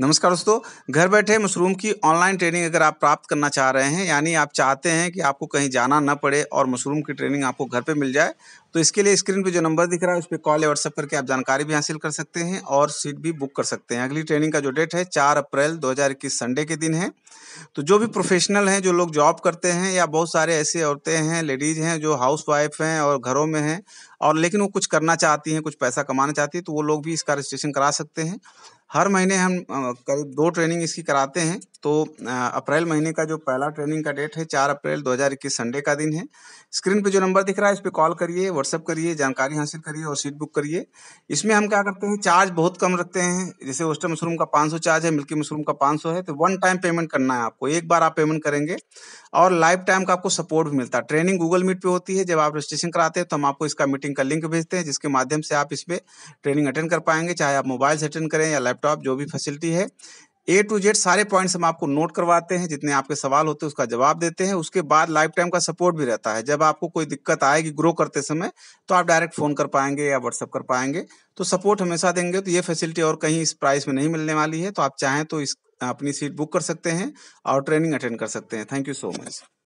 नमस्कार दोस्तों घर बैठे मशरूम की ऑनलाइन ट्रेनिंग अगर आप प्राप्त करना चाह रहे हैं यानी आप चाहते हैं कि आपको कहीं जाना ना पड़े और मशरूम की ट्रेनिंग आपको घर पे मिल जाए तो इसके लिए स्क्रीन पे जो नंबर दिख रहा है उस पर कॉल या व्हाट्सअप करके आप जानकारी भी हासिल कर सकते हैं और सीट भी बुक कर सकते हैं अगली ट्रेनिंग का जो डेट है चार अप्रैल दो संडे के दिन है तो जो भी प्रोफेशनल हैं जो लोग जॉब करते हैं या बहुत सारे ऐसे औरतें हैं लेडीज़ हैं जो हाउस वाइफ हैं और घरों में हैं और लेकिन वो कुछ करना चाहती हैं कुछ पैसा कमाना चाहती है तो वो लोग भी इसका रजिस्ट्रेशन करा सकते हैं हर महीने हम करीब दो ट्रेनिंग इसकी कराते हैं तो अप्रैल महीने का जो पहला ट्रेनिंग का डेट है चार अप्रैल दो संडे का दिन है स्क्रीन पे जो नंबर दिख रहा है इस पर कॉल करिए व्हाट्सअप करिए जानकारी हासिल करिए और सीट बुक करिए इसमें हम क्या करते हैं चार्ज बहुत कम रखते हैं जैसे ओस्टर मशरूम का पाँच चार्ज है मिल्की मशरूम का पाँच है तो वन टाइम पेमेंट करना है आपको एक बार आप पेमेंट करेंगे और लाइफ टाइम का आपको सपोर्ट भी मिलता है ट्रेनिंग गूगल मीट पर होती है जब आप रजिस्ट्रेशन कराते हैं तो हम आपको इसका मीटिंग का लिंक भेजते हैं जिसके माध्यम से आप इसमें ट्रेनिंग अटेंड कर पाएंगे चाहे आप मोबाइल से अटेंड करें या लैपटॉप लैपटॉप जो भी फैसिलिटी है ए टू जेड सारे पॉइंट्स हम आपको नोट करवाते हैं जितने आपके सवाल होते हैं उसका जवाब देते हैं उसके बाद लाइफ टाइम का सपोर्ट भी रहता है जब आपको कोई दिक्कत आएगी ग्रो करते समय तो आप डायरेक्ट फ़ोन कर पाएंगे या व्हाट्सअप कर पाएंगे तो सपोर्ट हमेशा देंगे तो ये फैसिलिटी और कहीं इस प्राइस में नहीं मिलने वाली है तो आप चाहें तो इस अपनी सीट बुक कर सकते हैं और ट्रेनिंग अटेंड कर सकते हैं थैंक यू सो मच